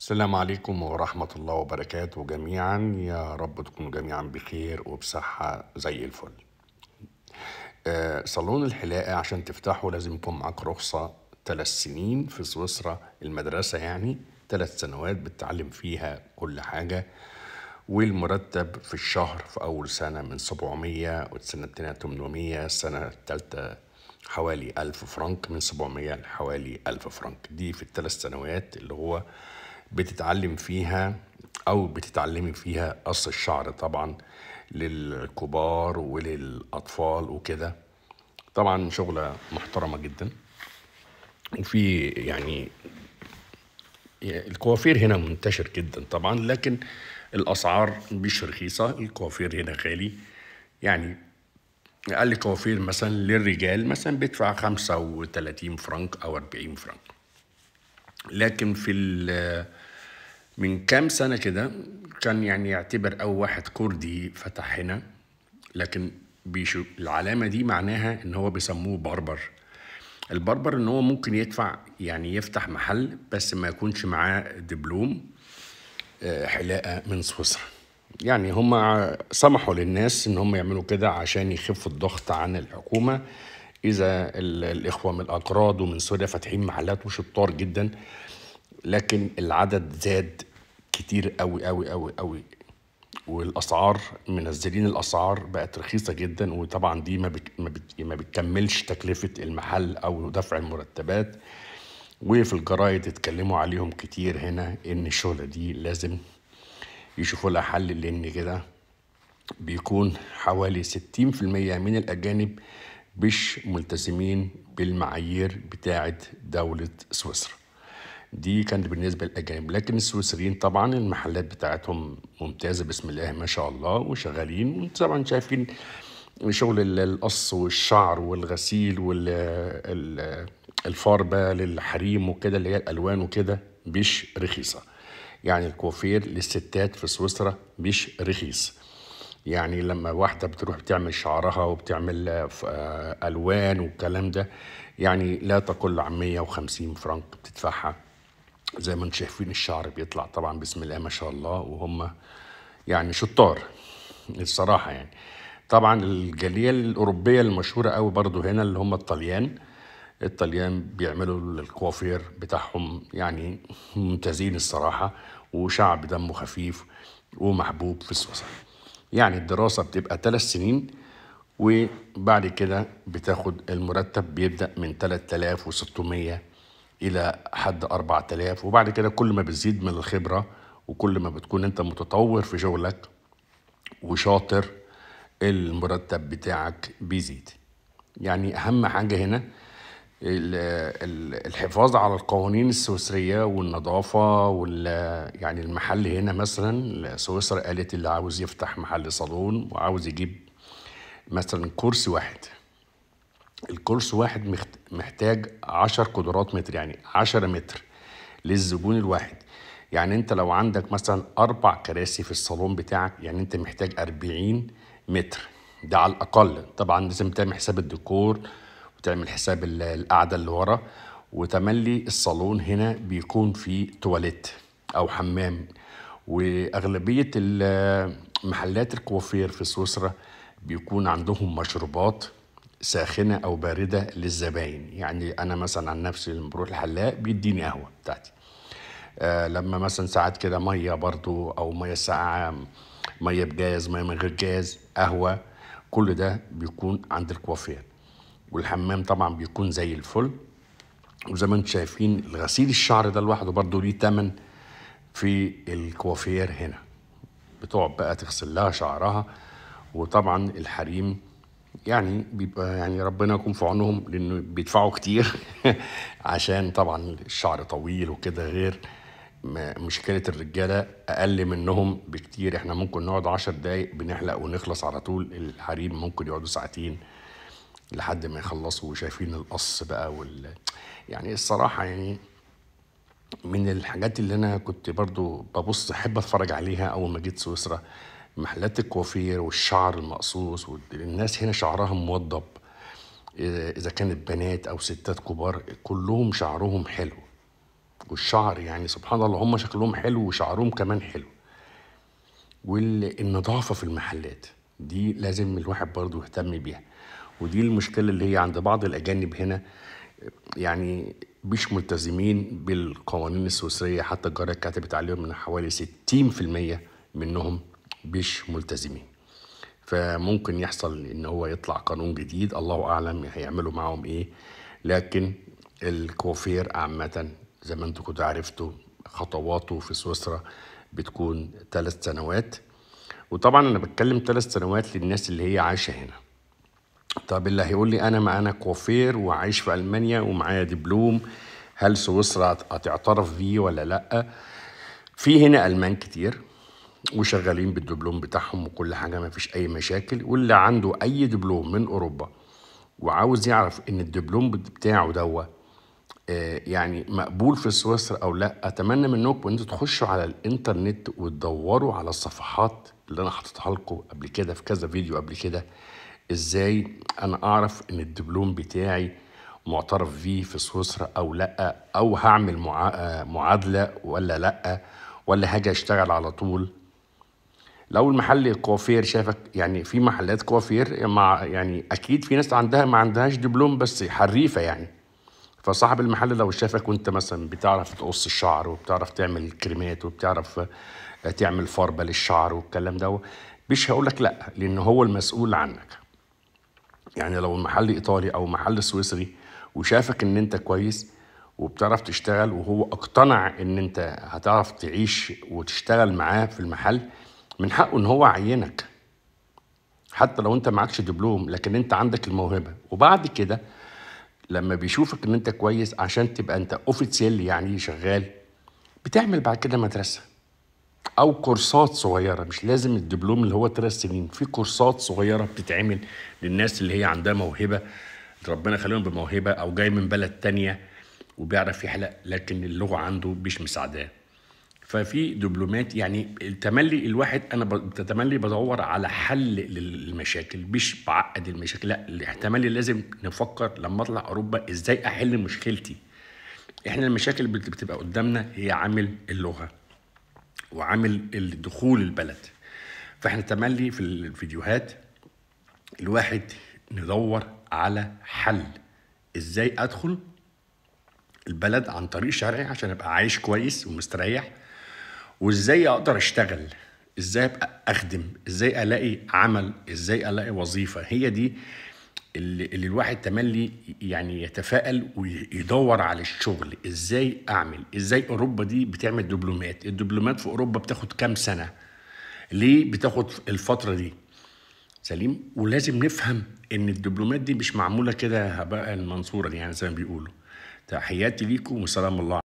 السلام عليكم ورحمة الله وبركاته جميعا يا رب تكونوا جميعا بخير وبصحة زي الفل آه، صالون الحلاقة عشان تفتحه لازم يكون معاك رخصة ثلاث سنين في سويسرا المدرسة يعني ثلاث سنوات بتتعلم فيها كل حاجة والمرتب في الشهر في أول سنة من 700 والسنة التانية 800 السنة التالتة حوالي ألف فرنك من 700 لحوالي ألف فرنك دي في الثلاث سنوات اللي هو بتتعلم فيها او بتتعلمي فيها قص الشعر طبعا للكبار وللاطفال وكده طبعا شغله محترمه جدا وفي يعني الكوافير هنا منتشر جدا طبعا لكن الاسعار مش رخيصه الكوافير هنا غالي يعني اقل كوافير مثلا للرجال مثلا بيدفع 35 فرنك او 40 فرنك لكن في من كام سنة كده كان يعني يعتبر أول واحد كردي فتح هنا لكن بيشو العلامة دي معناها إن هو بيسموه بربر البربر إن هو ممكن يدفع يعني يفتح محل بس ما يكونش معاه دبلوم آه، حلاقة من سويسرا يعني هم سمحوا للناس إن هم يعملوا كده عشان يخفوا الضغط عن الحكومة إذا الإخوة من الاكراد ومن سوريا فاتحين محلات وشطار جدا لكن العدد زاد كتير قوي قوي قوي قوي والاسعار منزلين الاسعار بقت رخيصه جدا وطبعا دي ما بت ما, بتكملش تكلفه المحل او دفع المرتبات وفي الجرايد اتكلموا عليهم كتير هنا ان الشغله دي لازم يشوفوا لها حل لان كده بيكون حوالي 60% من الاجانب مش ملتزمين بالمعايير بتاعه دوله سويسرا دي كانت بالنسبه للاجانب لكن السويسريين طبعا المحلات بتاعتهم ممتازه بسم الله ما شاء الله وشغالين طبعا شايفين شغل القص والشعر والغسيل والفاربه للحريم وكده اللي هي الالوان وكده مش رخيصه يعني الكوافير للستات في سويسرا مش رخيص يعني لما واحده بتروح بتعمل شعرها وبتعمل آه، آه، الوان والكلام ده يعني لا تقل عن 150 فرنك بتدفعها زي ما انتم شايفين الشعر بيطلع طبعا بسم الله ما شاء الله وهم يعني شطار الصراحه يعني طبعا الجاليه الاوروبيه المشهوره قوي برضو هنا اللي هم الطليان الطليان بيعملوا الكوافير بتاعهم يعني ممتازين الصراحه وشعب دمه خفيف ومحبوب في سويسرا يعني الدراسه بتبقى ثلاث سنين وبعد كده بتاخد المرتب بيبدا من 3600 الى حد 4000 وبعد كده كل ما بتزيد من الخبره وكل ما بتكون انت متطور في شغلك وشاطر المرتب بتاعك بيزيد يعني اهم حاجه هنا الحفاظ على القوانين السويسريه والنظافه وال يعني المحل هنا مثلا سويسرا قالت اللي عاوز يفتح محل صالون وعاوز يجيب مثلا كرسي واحد الكورس واحد محتاج 10 قدرات متر يعني 10 متر للزبون الواحد يعني انت لو عندك مثلا اربع كراسي في الصالون بتاعك يعني انت محتاج 40 متر ده على الاقل طبعا لازم تعمل حساب الديكور وتعمل حساب القعده اللي ورا وتملي الصالون هنا بيكون فيه تواليت او حمام واغلبيه محلات الكوافير في سويسرا بيكون عندهم مشروبات ساخنه او بارده للزباين يعني انا مثلا عن نفسي لما بروح الحلاق بيديني قهوه بتاعتي آه لما مثلا ساعات كده ميه برضو او ميه ساقعه ميه بجاز ميه من غير جاز قهوه كل ده بيكون عند الكوافير والحمام طبعا بيكون زي الفل وزي ما انتم شايفين غسيل الشعر ده لوحده برضه ليه تمن في الكوافير هنا بتقعد بقى تغسل لها شعرها وطبعا الحريم يعني بيبقى يعني ربنا يكون في عونهم لانه بيدفعوا كتير عشان طبعا الشعر طويل وكده غير مشكله الرجاله اقل منهم بكتير احنا ممكن نقعد عشر دقايق بنحلق ونخلص على طول الحريم ممكن يقعدوا ساعتين لحد ما يخلصوا وشايفين القص بقى وال يعني الصراحه يعني من الحاجات اللي انا كنت برضو ببص احب اتفرج عليها اول ما جيت سويسرا محلات الكوافير والشعر المقصوص والناس هنا شعرها موضب اذا كانت بنات او ستات كبار كلهم شعرهم حلو والشعر يعني سبحان الله هم شكلهم حلو وشعرهم كمان حلو والنظافة في المحلات دي لازم الواحد برضو يهتم بيها ودي المشكلة اللي هي عند بعض الأجانب هنا يعني مش ملتزمين بالقوانين السويسرية حتى الجارية كتبت عليهم من حوالي 60% منهم مش ملتزمين فممكن يحصل ان هو يطلع قانون جديد الله اعلم هيعملوا معاهم ايه لكن الكوافير عامه زي ما انتم كنتوا عرفتوا خطواته في سويسرا بتكون ثلاث سنوات وطبعا انا بتكلم ثلاث سنوات للناس اللي هي عايشه هنا طب اللي هيقول لي انا ما انا كوافير وعايش في المانيا ومعايا دبلوم هل سويسرا هتعترف بيه ولا لا في هنا المان كتير وشغالين بالدبلوم بتاعهم وكل حاجه ما فيش اي مشاكل واللي عنده اي دبلوم من اوروبا وعاوز يعرف ان الدبلوم بتاعه دوا آه، يعني مقبول في سويسرا او لا اتمنى منكم ان انتوا تخشوا على الانترنت وتدوروا على الصفحات اللي انا حطيتها لكم قبل كده في كذا فيديو قبل كده ازاي انا اعرف ان الدبلوم بتاعي معترف فيه في سويسرا او لا او هعمل آه، معادله ولا لا ولا هاجي اشتغل على طول لو المحل الكوافير شافك يعني في محلات كوافير مع يعني اكيد في ناس عندها ما عندهاش دبلوم بس حريفه يعني فصاحب المحل لو شافك وانت مثلا بتعرف تقص الشعر وبتعرف تعمل كريمات وبتعرف آه، تعمل فربه للشعر والكلام ده مش هقول لك لا لان هو المسؤول عنك يعني لو المحل ايطالي او محل سويسري وشافك ان انت كويس وبتعرف تشتغل وهو اقتنع ان انت هتعرف تعيش وتشتغل معاه في المحل من حقه ان هو يعينك حتى لو انت معكش دبلوم لكن انت عندك الموهبه وبعد كده لما بيشوفك ان انت كويس عشان تبقى انت اوفيسيال يعني شغال بتعمل بعد كده مدرسه او كورسات صغيره مش لازم الدبلوم اللي هو ثلاث سنين في كورسات صغيره بتتعمل للناس اللي هي عندها موهبه ربنا خليهم بموهبه او جاي من بلد تانية وبيعرف يحلق لكن اللغه عنده مش مساعداه ففي دبلومات يعني التملي الواحد انا بتتملي بدور على حل للمشاكل مش بعقد المشاكل لا التملي لازم نفكر لما اطلع اوروبا ازاي احل مشكلتي احنا المشاكل اللي بتبقى قدامنا هي عامل اللغه وعامل الدخول البلد فاحنا تملي في الفيديوهات الواحد ندور على حل ازاي ادخل البلد عن طريق شرعي عشان ابقى عايش كويس ومستريح وازاي اقدر اشتغل ازاي ابقى اخدم ازاي الاقي عمل ازاي الاقي وظيفه هي دي اللي, اللي الواحد تملي يعني يتفائل ويدور على الشغل ازاي اعمل ازاي اوروبا دي بتعمل دبلومات الدبلومات في اوروبا بتاخد كام سنه ليه بتاخد الفتره دي سليم ولازم نفهم ان الدبلومات دي مش معموله كده هباء المنصوره دي يعني زي ما بيقولوا تحياتي ليكم وسلام الله